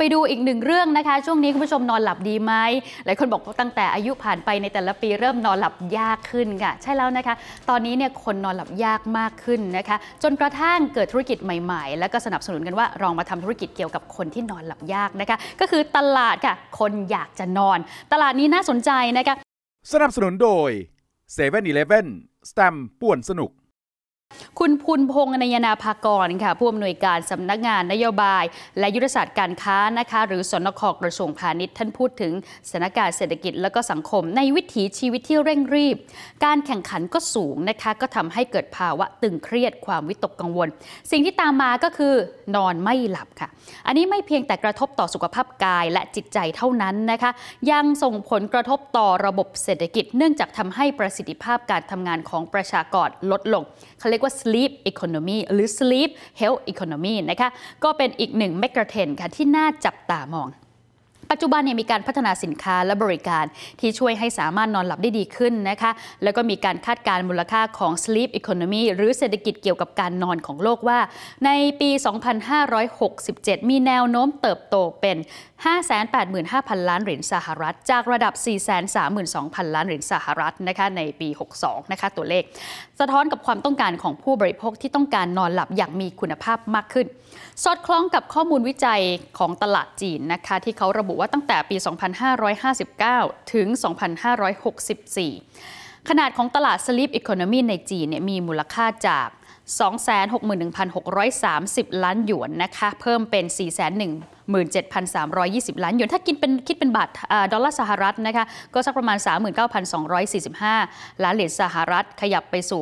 ไปดูอีกหนึ่งเรื่องนะคะ ช่วงนี้คุณผู้ชมนอนหลับดีไหมหลายคนบอกตั้งแต่อายุผ่านไปในแต่ละปีเริ่มนอนหลับยากขึ้นค่ะใช่แล้วนะคะตอนนี้เนี่ยคนนอนหลับยากมากขึ้นนะคะจนกระทั่งเกิดธุรกิจใหม่ๆ แล้วก็สนับสนุนกันว่าลองมาทำธุรกิจเกี่ยวกับคนที่นอนหลับยากนะคะก็คือตลาดค่ะคนอยากจะนอน ตลาดนี้น่าสนใจนะคะสนับสนุนโดย7 e เ e ่ e อีเลฟเว่นสแตมป่วนสนุกคุณพูนพงษ์นยนาภากรค่ะผู้อำนวยการสำนักงานนโยบาย และยุทธศาสตร์การค้านะคะหรือสนคกระทรวงพาณิชย์ท่านพูดถึงสถานการณ์เศรษฐกิจและก็สังคมในวิถีชีวิตที่เร่งรีบ การแข่งขันก็สูงนะคะก็ทำให้เกิดภาวะตึงเครียดความวิตกกังวล สิ่งที่ตามมาก็คือนอนไม่หลับค่ะ อันนี้ไม่เพียงแต่กระทบต่อสุขภาพกายและจิตใจเท่านั้นนะคะ ยังส่งผลกระทบต่อระบบเศรษฐกิจ เนื่องจากทำให้ประสิทธิภาพการทำงานของประชากรลดลงเขาเรียกยกว่า sleep economy หรือ sleep health economy นะคะ ก็เป็นอีกหนึ่งแมกาเทรนค่ะที่น่าจับตามองปัจจุบันเนี่ยมีการพัฒนาสินค้าและบริการ ที่ช่วยให้สามารถนอนหลับได้ดีขึ้นนะคะ แล้วก็มีการคาดการณ์มูลค่าของ sleep economy หรือเศรษฐกิจเกี่ยวกับการนอนของโลกว่า ในปี 2567 มีแนวโน้มเติบโตเป็น 585,000 ล้านเหรียญสหรัฐ จากระดับ 432,000 ล้านเหรียญสหรัฐนะคะในปี 62 นะคะตัวเลข สะท้อนกับความต้องการของผู้บริโภคที่ต้องการนอนหลับอย่างมีคุณภาพมากขึ้น สอดคล้องกับข้อมูลวิจัยของตลาดจีนนะคะที่เขาระบุว่าตั้งแต่ปี 2559 ถึง 2564 ขนาดของตลาดสลิปอีโคโนมีในจีนเนี่ยมีมูลค่าจาก 261,630 ล้านหยวนนะคะเพิ่มเป็น 4 1 17,320 ล้านหยวนถ้ากินเป็นคิดเป็นบาทดอลลาร์สหรัฐนะคะ ก็สักประมาณ 39,245 ล้านเหรียญสหรัฐ ขยับไปสู่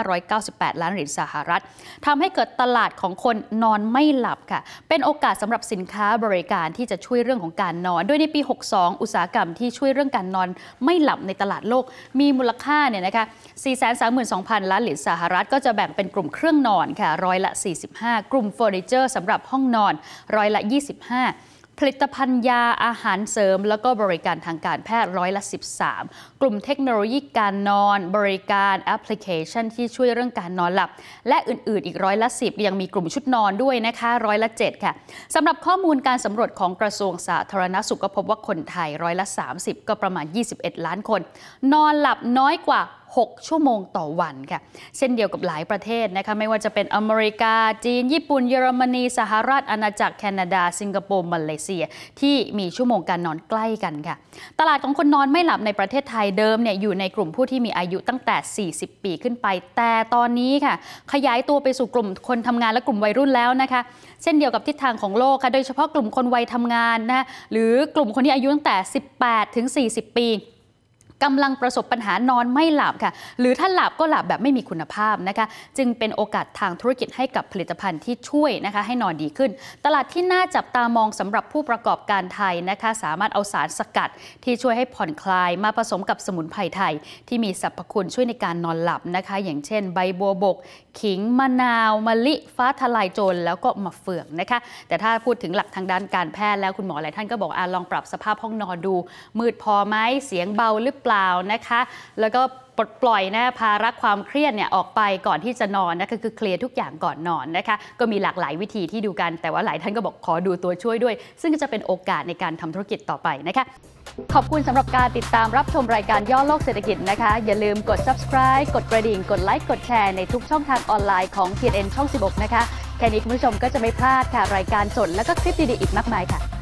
62,598 ล้านเหรียญสหรัฐ ทำให้เกิดตลาดของคนนอนไม่หลับค่ะ เป็นโอกาสสำหรับสินค้าบริการที่จะช่วยเรื่องของการนอนโดยในปี 62 อุตสาหกรรมที่ช่วยเรื่องการนอนไม่หลับในตลาดโลก มีมูลค่าเนี่ยนะคะ 432,000 ล้านเหรียญสหรัฐ ก็จะแบ่งเป็นกลุ่มเครื่องนอนค่ะ ร้อยละ 45 กลุ่มเฟอร์นิเจอร์สำหรับห้องนอน ร้อยอยละ 25 ผลิตภัณฑ์ยาอาหารเสริม แล้วก็บริการทางการแพทย์ร้อยละ 13 กลุ่มเทคโนโลยีการนอน บริการแอปพลิเคชันที่ช่วยเรื่องการนอนหลับ และอื่นๆอีกร้อยละ 10 ยังมีกลุ่มชุดนอนด้วยนะคะ ร้อยละ 7 ค่ะสำหรับข้อมูลการสำรวจของกระทรวงสาธารณสุขก็พบว่า คนไทยร้อยละ 30 ก็ประมาณ 21 ล้านคน นอนหลับน้อยกว่า6 ชั่วโมงต่อวันค่ะ เช่นเดียวกับหลายประเทศนะคะ ไม่ว่าจะเป็นอเมริกา จีน ญี่ปุ่น เยอรมนี สหรัฐอาณาจักรแคนาดา สิงคโปร์ มาเลเซีย ที่มีชั่วโมงการนอนใกล้กันค่ะ ตลาดของคนนอนไม่หลับในประเทศไทยเดิมเนี่ยอยู่ในกลุ่มผู้ที่มีอายุตั้งแต่ 40 ปีขึ้นไป แต่ตอนนี้ค่ะ ขยายตัวไปสู่กลุ่มคนทำงานและกลุ่มวัยรุ่นแล้วนะคะเช่นเดียวกับทิศทางของโลกค่ะ โดยเฉพาะกลุ่มคนวัยทำงานนะหรือกลุ่มคนที่อายุตั้งแต่ 18 ถึง 40 ปีกำลังประสบปัญหานอนไม่หลับค่ะ หรือถ้าหลับก็หลับแบบไม่มีคุณภาพนะคะ จึงเป็นโอกาสทางธุรกิจให้กับผลิตภัณฑ์ที่ช่วยนะคะให้นอนดีขึ้น ตลาดที่น่าจับตามองสำหรับผู้ประกอบการไทยนะคะ สามารถเอาสารสกัดที่ช่วยให้ผ่อนคลาย มาผสมกับสมุนไพรไทย ที่มีสรรพคุณช่วยในการนอนหลับนะคะ อย่างเช่น ใบบัวบก ขิง มะนาว มะลิ ฟ้าทลายโจรแล้วก็มะเฟืองนะคะ แต่ถ้าพูดถึงหลักทางด้านการแพทย์แล้วคุณหมอหลายท่านก็บอกอลองปรับสภาพห้องนอนดู มืดพอไหมเสียงเบาหรือเเปล่านะคะ แล้วก็ปลดปล่อยนะภาระความเครียดเนี่ยออกไปก่อนที่จะนอนนะคือเคลียร์ทุกอย่างก่อนนอนนะคะ ก็มีหลากหลายวิธีที่ดูกัน แต่ว่าหลายท่านก็บอกขอดูตัวช่วยด้วย ซึ่งก็จะเป็นโอกาสในการทำธุรกิจต่อไปนะคะ ขอบคุณสำหรับการติดตามรับชมรายการย่อโลกเศรษฐกิจนะคะ อย่าลืมกด subscribe กดกระดิ่ง กดไลค์ กดแชร์ในทุกช่องทางออนไลน์ของ TNN ช่อง16นะคะ แค่นี้คุณผู้ชมก็จะไม่พลาดค่ะ รายการสดและก็คลิปดีๆอีกมากมายค่ะ